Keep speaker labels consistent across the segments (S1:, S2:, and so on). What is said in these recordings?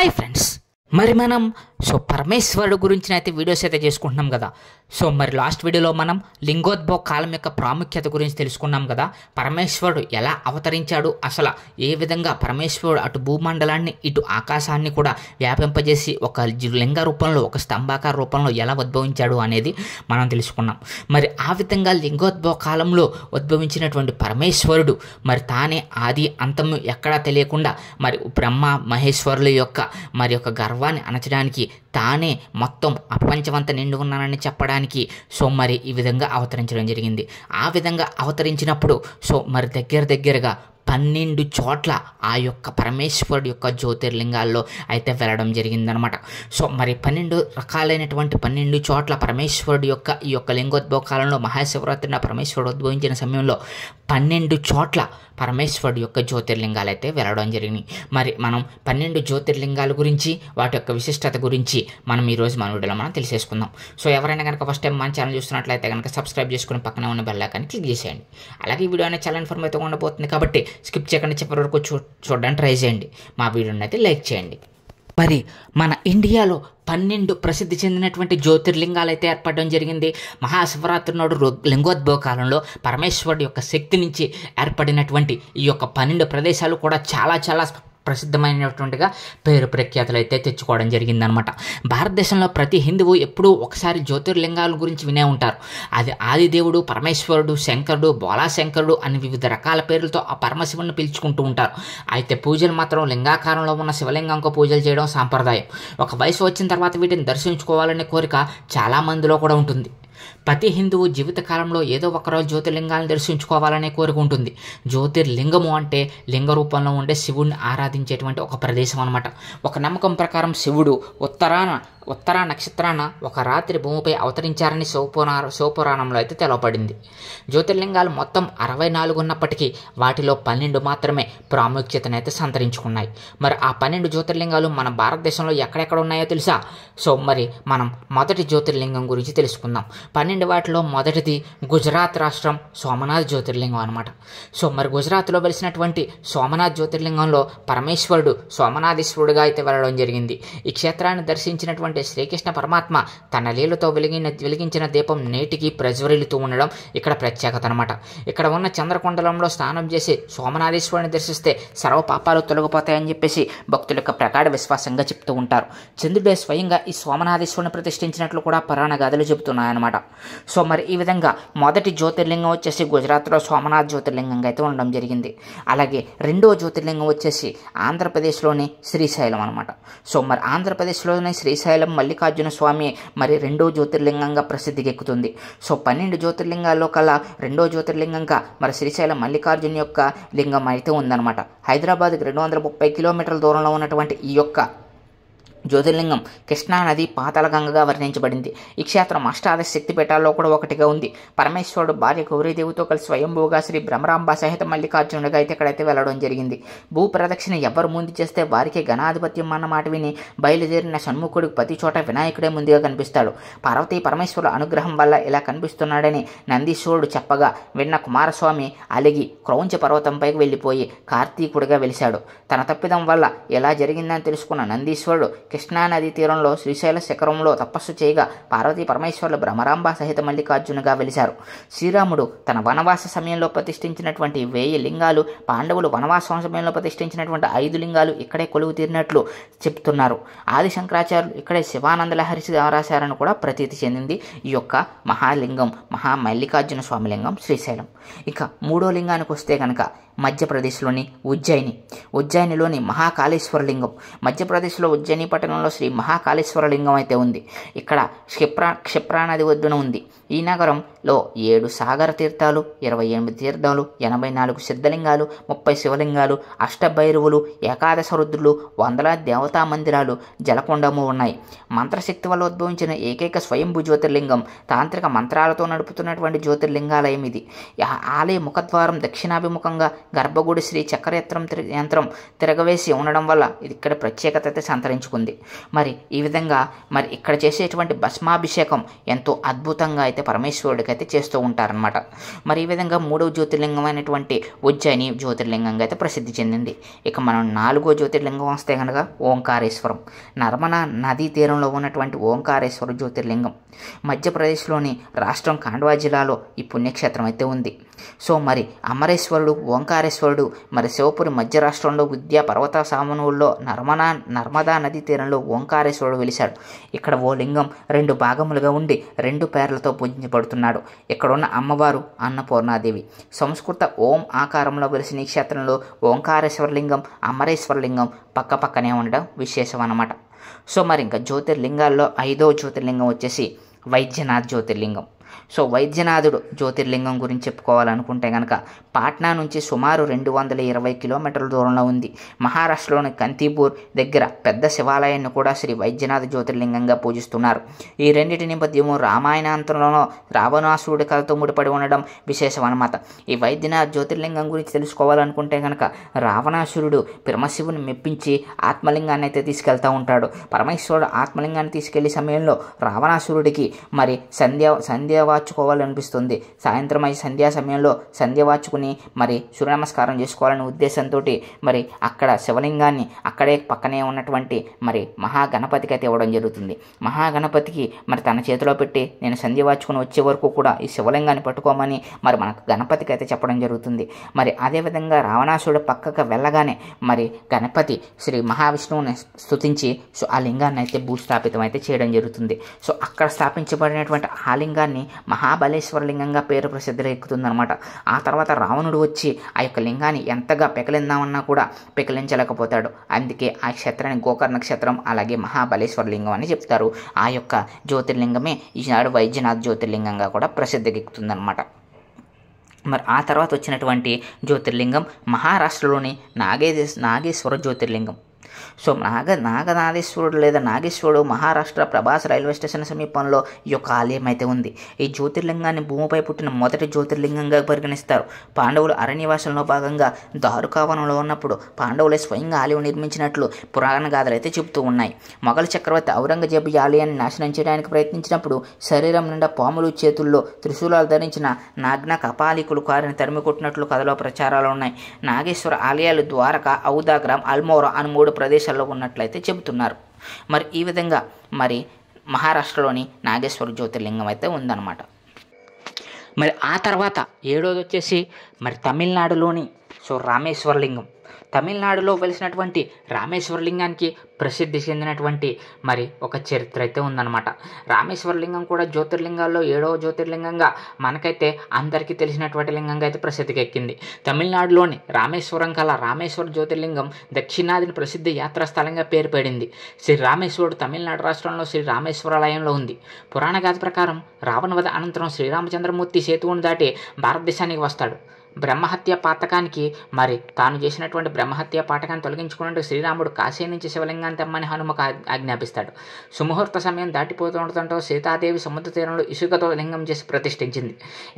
S1: hi friends మరి మనం so పరమేశ్వరుడు గురించి అయితే వీడియోస్ అయితే చేసుకుంటున్నాం కదా సో మరి లాస్ట్ వీడియోలో మనం లింగోద్భవ కాలం యొక్క ప్రాముఖ్యత గురించి తెలుసుకున్నాం కదా పరమేశ్వరుడు ఎలా అవతరించాడు అసలు ఏ విధంగా పరమేశ్వరుడు అటు భూమండలాన్ని ఇటు ఆకాశాన్ని కూడా వ్యాపింపజేసి ఒక లింగ రూపంలో ఒక స్తంభాకార రూపంలో ఎలా ఉద్భవించాడు అనేది మనం తెలుసుకున్నాం మరి ఆ విధంగా లింగోద్భవ కాలంలో ఉద్భవించినటువంటి పరమేశ్వరుడు మరి తానే ఆది అంతము ఎక్కడా తెలియకుండా మరి బ్రహ్మ మహేశ్వరుల యొక్క మరి యొక్క గర్వాన్ని అనచడానికి తానే మొత్తం అప్రపంచమంతా నిండు ఉన్నానని చెప్పడానికి సో మరి ఈ విధంగా అవతరించడం జరిగింది ఆ విధంగా అవతరించినప్పుడు సో మరి దగ్గర దగ్గరగా పన్నెండు చోట్ల ఆ యొక్క పరమేశ్వరుడు యొక్క జ్యోతిర్లింగాల్లో అయితే వెళ్ళడం జరిగిందనమాట సో మరి పన్నెండు రకాలైనటువంటి పన్నెండు చోట్ల పరమేశ్వరుడు యొక్క ఈ యొక్క లింగోద్భవ కాలంలో మహాశివరాత్రి పరమేశ్వరుడు ఉద్భవించిన సమయంలో పన్నెండు చోట్ల పరమేశ్వరుడు యొక్క జ్యోతిర్లింగాలు అయితే వెళ్ళడం జరిగింది మరి మనం పన్నెండు జ్యోతిర్లింగాల గురించి వాటి యొక్క విశిష్టత గురించి మనం ఈరోజు మన వీడియోలో మనం తెలిసేసుకుందాం సో ఎవరైనా కనుక ఫస్ట్ టైం మన ఛానల్ చూస్తున్నట్లయితే కనుక సబ్స్క్రైబ్ చేసుకుని పక్కన ఉన్న బెల్లాకాన్ని క్లిక్ చేసేయండి అలాగే ఈ వీడియో అనేది చాలా ఇన్ఫర్మేటివ్గా ఉండబోతుంది కాబట్టి స్కిప్ చేయకుండా చెప్పే వరకు చూ చూడడానికి ట్రై చేయండి మా వీడియోని అయితే లైక్ చేయండి మరి మన ఇండియాలో పన్నెండు ప్రసిద్ధి చెందినటువంటి జ్యోతిర్లింగాలు అయితే ఏర్పడడం జరిగింది మహాశివరాత్రి నాడు లింగోద్భవ కాలంలో పరమేశ్వరుడు యొక్క శక్తి నుంచి ఏర్పడినటువంటి ఈ యొక్క పన్నెండు ప్రదేశాలు కూడా చాలా చాలా ప్రసిద్ధమైనటువంటిగా పేరు ప్రఖ్యాతులు అయితే తెచ్చుకోవడం జరిగిందనమాట భారతదేశంలో ప్రతి హిందువు ఎప్పుడూ ఒకసారి జ్యోతిర్లింగాల గురించి వినే ఉంటారు అది ఆదిదేవుడు పరమేశ్వరుడు శంకరుడు బోలాశంకరుడు అని వివిధ రకాల పేర్లతో ఆ పరమశివుని పిలుచుకుంటూ ఉంటారు అయితే పూజలు మాత్రం లింగాకారంలో ఉన్న శివలింగంకు పూజలు చేయడం సాంప్రదాయం ఒక వయసు వచ్చిన తర్వాత వీటిని దర్శించుకోవాలనే కోరిక చాలా మందిలో కూడా ఉంటుంది ప్రతి హిందువు జీవితకాలంలో ఏదో ఒకరోజు జ్యోతిర్లింగాలను దర్శించుకోవాలనే కోరిక ఉంటుంది జ్యోతిర్లింగము అంటే లింగ రూపంలో ఉండే శివుడిని ఆరాధించేటువంటి ఒక ప్రదేశం అనమాట ఒక నమ్మకం ప్రకారం శివుడు ఉత్తరాన ఉత్తర నక్షత్రాన ఒక రాత్రి భూమిపై అవతరించారని శివపురా శివపురాణంలో అయితే తెలవబడింది జ్యోతిర్లింగాలు మొత్తం అరవై నాలుగు ఉన్నప్పటికీ వాటిలో పన్నెండు మాత్రమే ప్రాముఖ్యతనైతే సంతరించుకున్నాయి మరి ఆ పన్నెండు జ్యోతిర్లింగాలు మన భారతదేశంలో ఎక్కడెక్కడ ఉన్నాయో తెలుసా సో మరి మనం మొదటి జ్యోతిర్లింగం గురించి తెలుసుకుందాం పన్నెండు వాటిలో మొదటిది గుజరాత్ రాష్ట్రం సోమనాథ్ జ్యోతిర్లింగం అనమాట సో మరి గుజరాత్లో వెలిసినటువంటి సోమనాథ్ జ్యోతిర్లింగంలో పరమేశ్వరుడు సోమనాథేశ్వరుడుగా అయితే వెళ్ళడం జరిగింది ఈ క్షేత్రాన్ని దర్శించినటువంటి శ్రీకృష్ణ పరమాత్మ తన లీలతో వెలిగిన వెలిగించిన దీపం నేటికి ప్రజ్వరిల్లుతూ ఉండడం ఇక్కడ ప్రత్యేకత అనమాట ఇక్కడ ఉన్న చంద్రకొండలంలో స్నానం చేసి సోమనాథేశ్వరుని దర్శిస్తే సర్వ పాపాలు తొలగిపోతాయని చెప్పేసి భక్తుల యొక్క ప్రకాడ విశ్వాసంగా చెప్తూ ఉంటారు చంద్రుడే స్వయంగా ఈ సోమనాథేశ్వరుని ప్రతిష్ఠించినట్లు కూడా పురాణ గాథలు చెబుతున్నాయన్నమాట సో మరి ఈ విధంగా మొదటి జ్యోతిర్లింగం వచ్చేసి గుజరాత్లో సోమనాథ్ జ్యోతిర్లింగంగా అయితే ఉండడం జరిగింది అలాగే రెండో జ్యోతిర్లింగం వచ్చేసి ఆంధ్రప్రదేశ్లోని శ్రీశైలం అనమాట సో మరి ఆంధ్రప్రదేశ్లోని శ్రీశైలం మల్లికార్జున స్వామి మరి రెండో జ్యోతిర్లింగంగా ప్రసిద్ధి ఎక్కుతుంది సో పన్నెండు జ్యోతిర్లింగాల్లో కల రెండో జ్యోతిర్లింగంగా మరి శ్రీశైలం మల్లికార్జున యొక్క లింగం అయితే ఉందన్నమాట హైదరాబాద్కి రెండు వందల ముప్పై కిలోమీటర్ల దూరంలో ఉన్నటువంటి ఈ యొక్క జ్యోతిర్లింగం కృష్ణానది పాతాళగంగగా వర్ణించబడింది ఈ క్షేత్రం అష్టాదశ పీఠాల్లో కూడా ఒకటిగా ఉంది పరమేశ్వరుడు భార్య గౌరీదేవితో కలిసి స్వయంభూగా శ్రీ భ్రమరాంబ సహిత మల్లికార్జునుడిగా అయితే ఇక్కడైతే వెళ్ళడం జరిగింది భూ ప్రదక్షిణ ఎవరు ముందు చేస్తే వారికి ఘనాధిపత్యం అన్న మాట విని బయలుదేరిన షణ్ముఖుడికి ప్రతి చోట వినాయకుడే ముందుగా కనిపిస్తాడు పార్వతి పరమేశ్వరుడు అనుగ్రహం వల్ల ఇలా కనిపిస్తున్నాడని నందీశ్వరుడు చెప్పగా విన్న కుమారస్వామి అలిగి క్రౌంచ పర్వతంపైకి వెళ్ళిపోయి కార్తీకుడిగా వెలిశాడు తన తప్పిదం వల్ల ఎలా జరిగిందని తెలుసుకున్న నందీశ్వరుడు కృష్ణానదీ తీరంలో శ్రీశైల శిఖరంలో తపస్సు చేయగా పార్వతీ పరమేశ్వరులు భ్రమరాంబ సహిత మల్లికార్జునుగా వెలిశారు శ్రీరాముడు తన వనవాస సమయంలో ప్రతిష్ఠించినటువంటి వేయి లింగాలు పాండవులు వనవాస సమయంలో ప్రతిష్ఠించినటువంటి ఐదు లింగాలు ఇక్కడే కొలువు తీరినట్లు చెప్తున్నారు ఆది శంకరాచార్యులు ఇక్కడే శివానంద లహరి రాశారని కూడా ప్రతీతి చెందింది ఈ యొక్క మహాలింగం మహా మల్లికార్జున స్వామి లింగం శ్రీశైలం ఇక మూడో లింగానికి వస్తే కనుక మధ్యప్రదేశ్లోని ఉజ్జయిని ఉజ్జయినిలోని మహాకాళేశ్వరలింగం మధ్యప్రదేశ్లో ఉజ్జయిని పట్టణంలో శ్రీ మహాకాళేశ్వరలింగం అయితే ఉంది ఇక్కడ క్షిప్ర క్షిప్రానది నది ఒడ్డున ఉంది ఈ నగరం లో ఏడు సాగర తీర్థాలు ఇరవై ఎనిమిది తీర్థాలు ఎనభై నాలుగు సిద్ధలింగాలు ముప్పై శివలింగాలు అష్టభైరువులు ఏకాదశ రుద్రులు వందల దేవతా మందిరాలు జలకొండము ఉన్నాయి మంత్రశక్తి వల్ల ఉద్భవించిన ఏకైక స్వయంభూ జ్యోతిర్లింగం తాంత్రిక మంత్రాలతో నడుపుతున్నటువంటి జ్యోతిర్లింగాలయం ఇది ఆలయ ముఖద్వారం దక్షిణాభిముఖంగా గర్భగుడి శ్రీ చక్రయత్రం యంత్రం తిరగవేసి ఉండడం వల్ల ఇది ఇక్కడ ప్రత్యేకత అయితే సంతరించుకుంది మరి ఈ విధంగా మరి ఇక్కడ చేసేటువంటి భస్మాభిషేకం ఎంతో అద్భుతంగా అయితే పరమేశ్వరుడికి అయితే చేస్తూ ఉంటారనమాట మరి ఈ విధంగా మూడవ జ్యోతిర్లింగం అయినటువంటి ఉజ్జయిని జ్యోతిర్లింగంగా అయితే ప్రసిద్ధి చెందింది ఇక మనం నాలుగో జ్యోతిర్లింగం వస్తే కనుక ఓంకారేశ్వరం నర్మదా నదీ తీరంలో ఉన్నటువంటి ఓంకారేశ్వర జ్యోతిర్లింగం మధ్యప్రదేశ్లోని రాష్ట్రం ఖాండ్వా జిల్లాలో ఈ పుణ్యక్షేత్రం అయితే ఉంది సో మరి అమరేశ్వరుడు ఓంకారేశ్వరుడు మరి శివపురి మధ్య రాష్ట్రంలో విద్యా పర్వత సామనువుల్లో నర్మనా నర్మదా నదీ తీరంలో ఓంకారేశ్వరుడు వెలిశాడు ఇక్కడ ఓ లింగం రెండు భాగములుగా ఉండి రెండు పేర్లతో పూజించబడుతున్నాడు ఇక్కడున్న అమ్మవారు అన్నపూర్ణాదేవి సంస్కృత ఓం ఆకారంలో వెలిసిన ఈ క్షేత్రంలో ఓంకారేశ్వర లింగం అమరేశ్వర లింగం పక్క పక్కనే ఉండడం విశేషం అన్నమాట సో మరి ఇంకా జ్యోతిర్లింగాల్లో ఐదో జ్యోతిర్లింగం వచ్చేసి వైద్యనాథ్ జ్యోతిర్లింగం సో వైద్యనాథుడు జ్యోతిర్లింగం గురించి చెప్పుకోవాలనుకుంటే కనుక పాట్నా నుంచి సుమారు రెండు వందల ఇరవై కిలోమీటర్ల దూరంలో ఉంది మహారాష్ట్రలోని కంతీపూర్ దగ్గర పెద్ద శివాలయాన్ని కూడా శ్రీ వైద్యనాథ జ్యోతిర్లింగంగా పూజిస్తున్నారు ఈ రెండింటి నేపథ్యము రామాయణాంతంలోనో రావణాసురుడి కథతో ముడిపడి ఉండడం విశేషం అనమాట ఈ వైద్యనాథ జ్యోతిర్లింగం గురించి తెలుసుకోవాలనుకుంటే కనుక రావణాసురుడు పరమశివుని మెప్పించి ఆత్మలింగాన్ని అయితే తీసుకెళ్తూ ఉంటాడు పరమేశ్వరుడు ఆత్మలింగాన్ని తీసుకెళ్లే సమయంలో రావణాసురుడికి మరి సంధ్య సంధ్య వాచుకోవాలి అనిపిస్తుంది సాయంత్రం అయి సంధ్యా సమయంలో సంధ్య వాచుకుని మరి సూర్య నమస్కారం చేసుకోవాలనే ఉద్దేశంతో మరి అక్కడ శివలింగాన్ని అక్కడే పక్కనే ఉన్నటువంటి మరి మహాగణపతికి అయితే ఇవ్వడం జరుగుతుంది మహాగణపతికి మరి తన చేతిలో పెట్టి నేను సంధ్య వాచుకుని వచ్చే వరకు కూడా ఈ శివలింగాన్ని పట్టుకోమని మరి మనకు గణపతికి అయితే చెప్పడం జరుగుతుంది మరి అదేవిధంగా రావణాసుడు పక్కకు వెళ్ళగానే మరి గణపతి శ్రీ మహావిష్ణువుని స్థుతించి సో ఆ లింగాన్ని అయితే భూస్థాపితం అయితే చేయడం జరుగుతుంది సో అక్కడ స్థాపించబడినటువంటి ఆ లింగాన్ని మహాబలేశ్వర లింగంగా పేరు ప్రసిద్ధిలో ఎక్కుతుందనమాట ఆ తర్వాత రావణుడు వచ్చి ఆ యొక్క లింగాన్ని ఎంతగా పెకలిందామన్నా కూడా పెకలించలేకపోతాడు అందుకే ఆ క్షేత్రాన్ని గోకర్ణ క్షేత్రం అలాగే మహాబలేశ్వర లింగం అని చెప్తారు ఆ యొక్క జ్యోతిర్లింగమే ఈనాడు వైద్యనాథ్ జ్యోతిర్లింగంగా కూడా ప్రసిద్ధికెక్కుతుందనమాట మరి ఆ తర్వాత వచ్చినటువంటి జ్యోతిర్లింగం మహారాష్ట్రలోని నాగే నాగేశ్వర జ్యోతిర్లింగం సో నాగ నాగనాగేశ్వరుడు లేదా నాగేశ్వరుడు మహారాష్ట్ర ప్రభాస్ రైల్వే స్టేషన్ సమీపంలో ఈ యొక్క ఆలయం అయితే ఉంది ఈ జ్యోతిర్లింగాన్ని భూమిపై పుట్టిన మొదటి జ్యోతిర్లింగంగా పరిగణిస్తారు పాండవులు అరణ్యవాసంలో భాగంగా దారుకావనంలో ఉన్నప్పుడు పాండవులే స్వయంగా ఆలయం నిర్మించినట్లు పురాణ గాథలు అయితే చెబుతూ ఉన్నాయి మొఘల్ చక్రవర్తి ఔరంగజేబు ఈ ఆలయాన్ని నాశనం చేయడానికి ప్రయత్నించినప్పుడు శరీరం నిండా పాములు చేతుల్లో త్రిశూలాలు ధరించిన నాగ్న కపాలికులు కారిని తరిమి కొట్టినట్లు కథలో ప్రచారాలు ఉన్నాయి నాగేశ్వర ఆలయాలు ద్వారక ఔదాగ్రామ్ అల్మోరా అని మూడు ప్రదేశాల్లో ఉన్నట్లయితే చెబుతున్నారు మరి ఈ విధంగా మరి మహారాష్ట్రలోని నాగేశ్వర జ్యోతిర్లింగం అయితే ఉందన్నమాట మరి ఆ తర్వాత ఏడోది వచ్చేసి మరి తమిళనాడులోని సో రామేశ్వరలింగం తమిళనాడులో వెలిసినటువంటి రామేశ్వరలింగానికి ప్రసిద్ధి చెందినటువంటి మరి ఒక చరిత్ర అయితే ఉందన్నమాట రామేశ్వరలింగం కూడా జ్యోతిర్లింగాల్లో ఏడవ జ్యోతిర్లింగంగా మనకైతే అందరికీ తెలిసినటువంటి లింగంగా అయితే ప్రసిద్ధికి ఎక్కింది తమిళనాడులోని రామేశ్వరం కల రామేశ్వర జ్యోతిర్లింగం దక్షిణాదిని ప్రసిద్ధ యాత్రాస్థలంగా పేరు పడింది శ్రీ రామేశ్వరుడు తమిళనాడు రాష్ట్రంలో శ్రీ రామేశ్వరాలయంలో ఉంది పురాణగాథ ప్రకారం రావణ వధ అనంతరం శ్రీరామచంద్రమూర్తి సేతువును దాటి భారతదేశానికి వస్తాడు బ్రహ్మహత్య పాతకానికి మరి తాను చేసినటువంటి బ్రహ్మహత్య పాతకాన్ని తొలగించుకున్నట్టు శ్రీరాముడు కాశీ నుంచి శివలింగాన్ని తెమ్మని హనుమకు ఆజ్ఞాపిస్తాడు సుముహూర్త సమయం దాటిపోతుండటంతో సీతాదేవి సముద్ర తీరంలో ఇసుకతో లింగం చేసి ప్రతిష్ఠించింది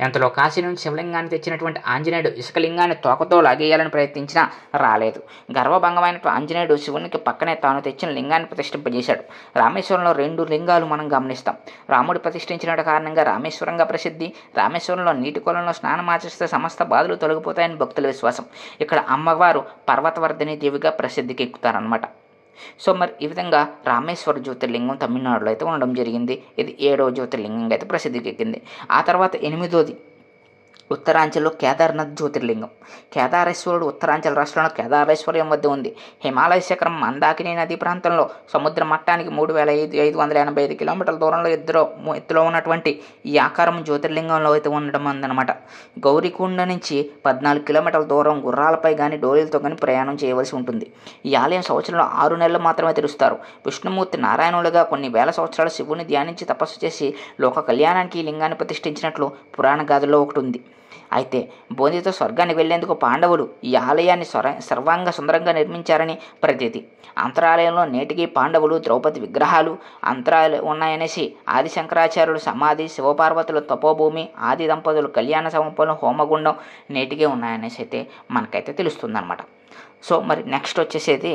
S1: ఎంతలో కాశీ నుంచి శివలింగాన్ని తెచ్చినటువంటి ఆంజనేయుడు ఇసుక లింగాన్ని తోకతో లాగేయాలని ప్రయత్నించినా రాలేదు గర్వభంగమైన ఆంజనేయుడు శివునికి పక్కనే తాను తెచ్చిన లింగాన్ని ప్రతిష్ఠింపజేశాడు రామేశ్వరంలో రెండు లింగాలు మనం గమనిస్తాం రాముడు ప్రతిష్ఠించిన కారణంగా రామేశ్వరంగా ప్రసిద్ధి రామేశ్వరంలో నీటి కొలంలో స్నానం ఆచరిస్తే సమస్త బాధ బాధలు తొలగిపోతాయని భక్తుల విశ్వాసం ఇక్కడ అమ్మవారు పర్వతవర్ధిని దేవిగా ప్రసిద్ధికి ఎక్కుతారనమాట సో మరి ఈ విధంగా రామేశ్వర జ్యోతిర్లింగం తమిళనాడులో అయితే ఉండడం జరిగింది ఇది ఏడవ జ్యోతిర్లింగంగా అయితే ప్రసిద్ధికి ఎక్కింది ఆ తర్వాత ఎనిమిదోది ఉత్తరాంచల్లో కేదార్నాథ్ జ్యోతిర్లింగం కేదారేశ్వరుడు ఉత్తరాంచల్ రాష్ట్రంలో కేదారేశ్వరం వద్ద ఉంది హిమాలయ శిఖరం మందాకిని నదీ ప్రాంతంలో సముద్ర మట్టానికి మూడు వేల ఐదు ఐదు వందల ఎనభై ఐదు కిలోమీటర్ల దూరంలో ఇద్దరు ఎత్తులో ఉన్నటువంటి ఈ ఆకారం జ్యోతిర్లింగంలో అయితే ఉండడం ఉందన్నమాట గౌరీకుండ నుంచి పద్నాలుగు కిలోమీటర్ల దూరం గుర్రాలపై కానీ డోలీలతో కానీ ప్రయాణం చేయవలసి ఉంటుంది ఈ ఆలయం సంవత్సరంలో ఆరు నెలలు మాత్రమే తెరుస్తారు విష్ణుమూర్తి నారాయణులుగా కొన్ని వేల సంవత్సరాలు శివుని ధ్యానించి తపస్సు చేసి లోక కళ్యాణానికి ఈ లింగాన్ని ప్రతిష్ఠించినట్లు పురాణ గాథలో ఒకటి ఉంది అయితే బోధితో స్వర్గానికి వెళ్లేందుకు పాండవులు ఈ ఆలయాన్ని స్వర సర్వాంగ సుందరంగా నిర్మించారని ప్రతీతి అంతరాలయంలో నేటికి పాండవులు ద్రౌపది విగ్రహాలు అంతరాలు ఉన్నాయనేసి ఆది శంకరాచార్యులు సమాధి శివపార్వతుల తపోభూమి ఆది దంపతులు కళ్యాణ సమూపంలో హోమగుండం నేటికే ఉన్నాయనేసి అయితే మనకైతే తెలుస్తుందన్నమాట సో మరి నెక్స్ట్ వచ్చేసేది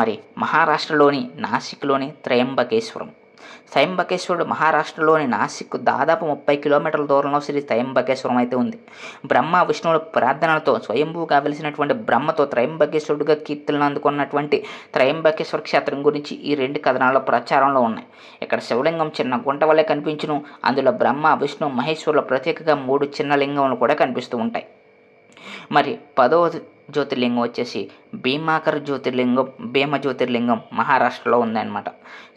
S1: మరి మహారాష్ట్రలోని నాసిక్లోని త్రయంబకేశ్వరం త్రయంబకేశ్వరుడు మహారాష్ట్రలోని నాసిక్కు దాదాపు ముప్పై కిలోమీటర్ల దూరంలో శ్రీ త్రయంబకేశ్వరం అయితే ఉంది బ్రహ్మ విష్ణువుల ప్రార్థనలతో స్వయంభూగా వెలిసినటువంటి బ్రహ్మతో త్రయంబకేశ్వరుడుగా కీర్తులను అందుకున్నటువంటి త్రయంబకేశ్వర క్షేత్రం గురించి ఈ రెండు కథనాల్లో ప్రచారంలో ఉన్నాయి ఇక్కడ శివలింగం చిన్న గుంట వలె కనిపించును అందులో బ్రహ్మ విష్ణు మహేశ్వరుల ప్రత్యేకగా మూడు చిన్న లింగములు కూడా కనిపిస్తూ ఉంటాయి మరి పదవ జ్యోతిర్లింగం వచ్చేసి భీమాకర్ జ్యోతిర్లింగం భీమ జ్యోతిర్లింగం మహారాష్ట్రలో ఉందన్నమాట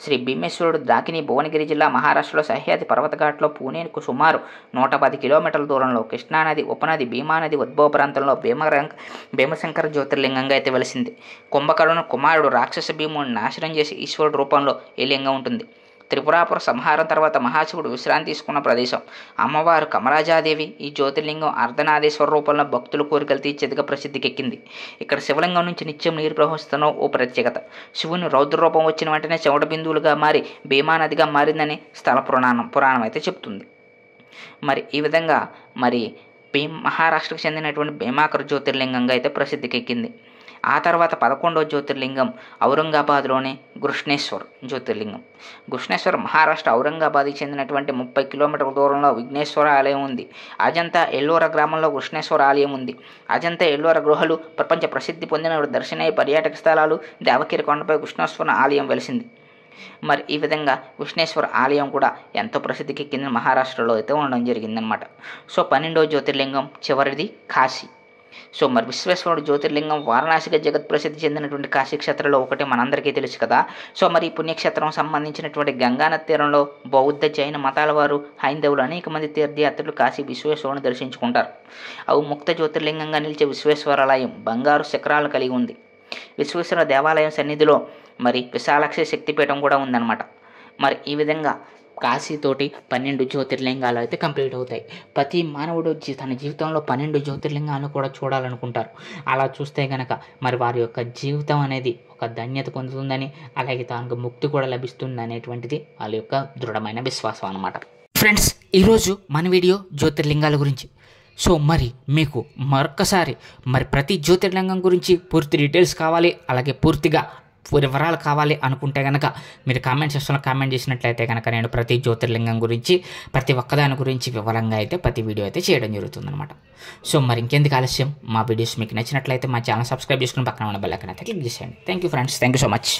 S1: శ్రీ భీమేశ్వరుడు దాకిని భువనగిరి జిల్లా మహారాష్ట్రలో సహ్యాది పర్వతఘాట్లో పూణేకు సుమారు నూట పది కిలోమీటర్ల దూరంలో కృష్ణానది ఉపనది భీమానది ఉద్భవ ప్రాంతంలో భీమరంగ భీమశంకర జ్యోతిర్లింగంగా అయితే వెలిసింది కుంభకరుణ కుమారుడు రాక్షస భీముని నాశనం చేసి ఈశ్వరుడు రూపంలో ఈ లింగం ఉంటుంది త్రిపురాపుర సంహారం తర్వాత మహాశివుడు విశ్రాంతి తీసుకున్న ప్రదేశం అమ్మవారు కమరాజాదేవి ఈ జ్యోతిర్లింగం అర్ధనాదేశ్వర రూపంలో భక్తుల కోరికలు తీర్చేదిగా ప్రసిద్ధికెక్కింది ఇక్కడ శివలింగం నుంచి నిత్యం నీరు ప్రవహిస్తున్న ఓ ప్రత్యేకత శివుని రౌద్ర రూపం వచ్చిన వెంటనే చెమట బిందువులుగా మారి భీమానదిగా మారిందని స్థల పురాణం పురాణం అయితే చెప్తుంది మరి ఈ విధంగా మరి భీ మహారాష్ట్రకు చెందినటువంటి భీమాకర జ్యోతిర్లింగంగా అయితే ప్రసిద్ధికెక్కింది ఆ తర్వాత పదకొండో జ్యోతిర్లింగం ఔరంగాబాద్లోని ఘృష్ణేశ్వర్ జ్యోతిర్లింగం ఘృష్ణేశ్వర్ మహారాష్ట్ర ఔరంగాబాద్కి చెందినటువంటి ముప్పై కిలోమీటర్ల దూరంలో విఘ్నేశ్వర ఆలయం ఉంది అజంతా ఎల్లోర గ్రామంలో ఘృష్ణేశ్వర ఆలయం ఉంది అజంతా ఎల్లోర గుహలు ప్రపంచ ప్రసిద్ధి పొందిన దర్శనీయ పర్యాటక స్థలాలు దేవగిరి కొండపై కృష్ణేశ్వర ఆలయం వెలిసింది మరి ఈ విధంగా విష్ణేశ్వర ఆలయం కూడా ఎంతో ప్రసిద్ధికి కింద మహారాష్ట్రలో అయితే ఉండడం జరిగిందనమాట సో పన్నెండో జ్యోతిర్లింగం చివరిది కాశీ సో మరి విశ్వేశ్వరుడు జ్యోతిర్లింగం వారణాసిగా జగత్ ప్రసిద్ధి చెందినటువంటి కాశీక్షేత్రంలో ఒకటి మనందరికీ తెలుసు కదా సో మరి ఈ పుణ్యక్షేత్రం సంబంధించినటువంటి గంగానది తీరంలో బౌద్ధ జైన మతాల వారు హైందవులు అనేక మంది తీర్థయాత్రులు కాశీ విశ్వేశ్వరుని దర్శించుకుంటారు అవి ముక్త జ్యోతిర్లింగంగా నిలిచే విశ్వేశ్వరాలయం బంగారు శిఖరాలు కలిగి ఉంది విశ్వేశ్వర దేవాలయం సన్నిధిలో మరి విశాలక్ష శక్తిపీఠం కూడా ఉందన్నమాట మరి ఈ విధంగా కాశీతోటి పన్నెండు జ్యోతిర్లింగాలు అయితే కంప్లీట్ అవుతాయి ప్రతి మానవుడు తన జీవితంలో పన్నెండు జ్యోతిర్లింగాలను కూడా చూడాలనుకుంటారు అలా చూస్తే గనక మరి వారి యొక్క జీవితం అనేది ఒక ధన్యత పొందుతుందని అలాగే తనకు ముక్తి కూడా లభిస్తుంది అనేటువంటిది వాళ్ళ యొక్క దృఢమైన విశ్వాసం అనమాట ఫ్రెండ్స్ ఈరోజు మన వీడియో జ్యోతిర్లింగాల గురించి సో మరి మీకు మరొక్కసారి మరి ప్రతి జ్యోతిర్లింగం గురించి పూర్తి డీటెయిల్స్ కావాలి అలాగే పూర్తిగా వివరాలు కావాలి అనుకుంటే కనుక మీరు కామెంట్ సెక్షన్లో కామెంట్ చేసినట్లయితే కనుక నేను ప్రతి జ్యోతిర్లింగం గురించి ప్రతి ఒక్కదాని గురించి వివరంగా అయితే ప్రతి వీడియో అయితే చేయడం అనమాట సో మరి ఇంకెందుకు ఆలస్యం మా వీడియోస్ మీకు నచ్చినట్లయితే మా ఛానల్ సబ్స్క్రైబ్ చేసుకుని పక్కన ఉన్న బెల్ అయితే క్లిక్ చేసేయండి thank you friends thank you so much